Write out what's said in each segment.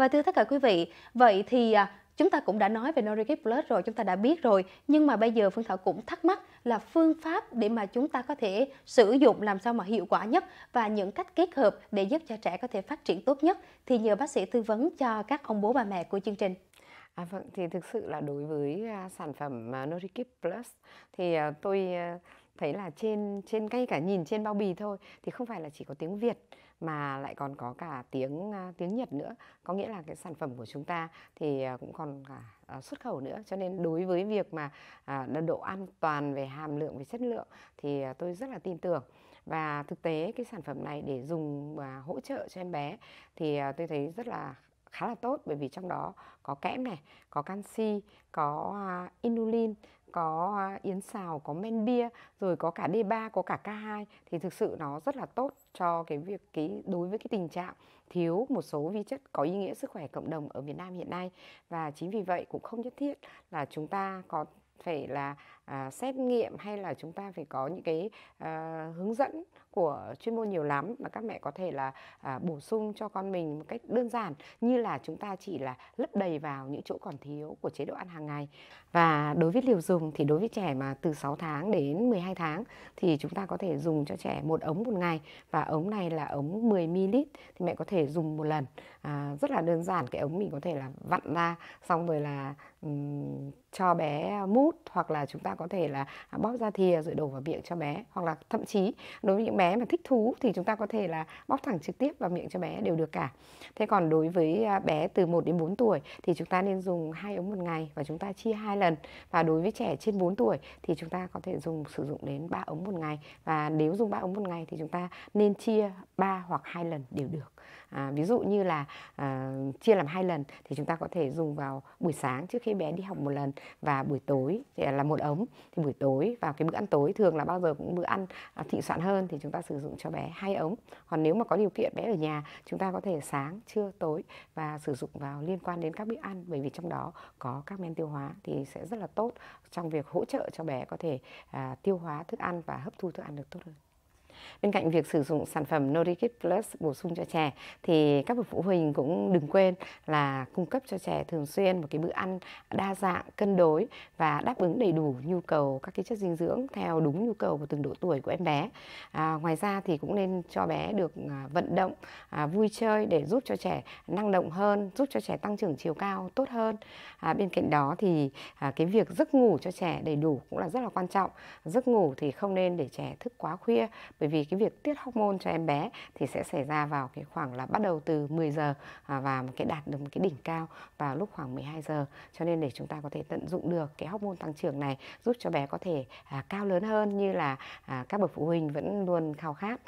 Và thưa tất cả quý vị, vậy thì à, chúng ta cũng đã nói về Nordic Plus rồi, chúng ta đã biết rồi. Nhưng mà bây giờ Phương Thảo cũng thắc mắc là phương pháp để mà chúng ta có thể sử dụng làm sao mà hiệu quả nhất và những cách kết hợp để giúp cho trẻ có thể phát triển tốt nhất thì nhờ bác sĩ tư vấn cho các ông bố bà mẹ của chương trình. À, vâng, thì thực sự là đối với à, sản phẩm à, Nordic Plus thì tôi thấy là trên trên ngay cả nhìn trên bao bì thôi thì không phải là chỉ có tiếng Việt mà lại còn có cả tiếng à, tiếng Nhật nữa có nghĩa là cái sản phẩm của chúng ta thì à, cũng còn cả à, xuất khẩu nữa cho nên đối với việc mà độ an toàn về hàm lượng về chất lượng thì tôi rất là tin tưởng và thực tế cái sản phẩm này để dùng và hỗ trợ cho em bé thì tôi thấy rất là khá là tốt bởi vì trong đó có kẽm này, có canxi, có inulin có yến xào có men bia rồi có cả D3 có cả K2 thì thực sự nó rất là tốt cho cái việc cái đối với cái tình trạng thiếu một số vi chất có ý nghĩa sức khỏe cộng đồng ở Việt Nam hiện nay và chính vì vậy cũng không nhất thiết là chúng ta có phải là à, xét nghiệm hay là chúng ta phải có những cái à, hướng dẫn của chuyên môn nhiều lắm mà các mẹ có thể là à, bổ sung cho con mình một cách đơn giản như là chúng ta chỉ là lấp đầy vào những chỗ còn thiếu của chế độ ăn hàng ngày và đối với liều dùng thì đối với trẻ mà từ 6 tháng đến 12 tháng thì chúng ta có thể dùng cho trẻ một ống một ngày và ống này là ống 10 ml thì mẹ có thể dùng một lần à, rất là đơn giản cái ống mình có thể là vặn ra xong rồi là um, cho bé mút hoặc là chúng ta có thể là à, bóp ra thìa rồi đổ vào miệng cho bé hoặc là thậm chí đối với những bé mà thích thú thì chúng ta có thể là bóp thẳng trực tiếp vào miệng cho bé đều được cả thế còn đối với à, bé từ 1 đến 4 tuổi thì chúng ta nên dùng hai ống một ngày và chúng ta chia hai lần và đối với trẻ trên 4 tuổi thì chúng ta có thể dùng sử dụng đến 3 ống một ngày và nếu dùng 3 ống một ngày thì chúng ta nên chia 3 hoặc hai lần đều được à, ví dụ như là à, chia làm hai lần thì chúng ta có thể dùng vào buổi sáng trước khi bé đi học một lần và buổi tối thì là một ống thì buổi tối vào cái bữa ăn tối thường là bao giờ cũng bữa ăn à, thịnh soạn hơn thì chúng chúng ta sử dụng cho bé hai ống còn nếu mà có điều kiện bé ở nhà chúng ta có thể sáng trưa tối và sử dụng vào liên quan đến các bữa ăn bởi vì trong đó có các men tiêu hóa thì sẽ rất là tốt trong việc hỗ trợ cho bé có thể à, tiêu hóa thức ăn và hấp thu thức ăn được tốt hơn Bên cạnh việc sử dụng sản phẩm Norikid Plus bổ sung cho trẻ thì các bậc phụ huynh cũng đừng quên là cung cấp cho trẻ thường xuyên một cái bữa ăn đa dạng, cân đối và đáp ứng đầy đủ nhu cầu các cái chất dinh dưỡng theo đúng nhu cầu của từng độ tuổi của em bé. À, ngoài ra thì cũng nên cho bé được à, vận động, à, vui chơi để giúp cho trẻ năng động hơn, giúp cho trẻ tăng trưởng chiều cao tốt hơn. À, bên cạnh đó thì à, cái việc giấc ngủ cho trẻ đầy đủ cũng là rất là quan trọng. Giấc ngủ thì không nên để trẻ thức quá khuya bởi vì cái việc tiết hormone cho em bé thì sẽ xảy ra vào cái khoảng là bắt đầu từ 10 giờ à, và một cái đạt được một cái đỉnh cao vào lúc khoảng 12 giờ cho nên để chúng ta có thể tận dụng được cái hormone tăng trưởng này giúp cho bé có thể à, cao lớn hơn như là à, các bậc phụ huynh vẫn luôn khao khát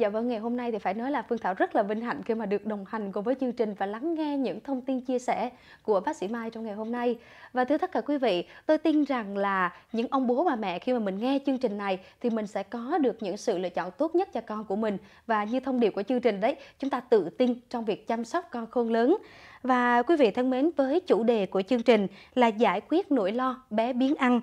Dạ vâng, ngày hôm nay thì phải nói là Phương Thảo rất là vinh hạnh khi mà được đồng hành cùng với chương trình và lắng nghe những thông tin chia sẻ của bác sĩ Mai trong ngày hôm nay. Và thưa tất cả quý vị, tôi tin rằng là những ông bố bà mẹ khi mà mình nghe chương trình này thì mình sẽ có được những sự lựa chọn tốt nhất cho con của mình. Và như thông điệp của chương trình đấy, chúng ta tự tin trong việc chăm sóc con khôn lớn. Và quý vị thân mến, với chủ đề của chương trình là giải quyết nỗi lo bé biến ăn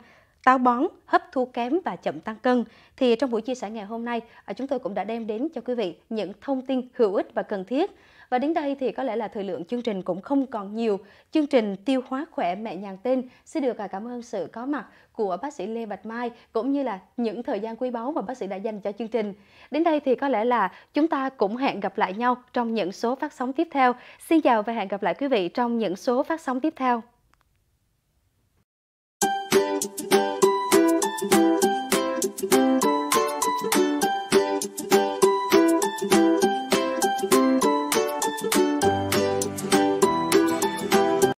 táo bón, hấp thu kém và chậm tăng cân. Thì trong buổi chia sẻ ngày hôm nay, à, chúng tôi cũng đã đem đến cho quý vị những thông tin hữu ích và cần thiết. Và đến đây thì có lẽ là thời lượng chương trình cũng không còn nhiều. Chương trình Tiêu hóa khỏe mẹ nhàn tên xin được à, cảm ơn sự có mặt của bác sĩ Lê Bạch Mai cũng như là những thời gian quý báu mà bác sĩ đã dành cho chương trình. Đến đây thì có lẽ là chúng ta cũng hẹn gặp lại nhau trong những số phát sóng tiếp theo. Xin chào và hẹn gặp lại quý vị trong những số phát sóng tiếp theo.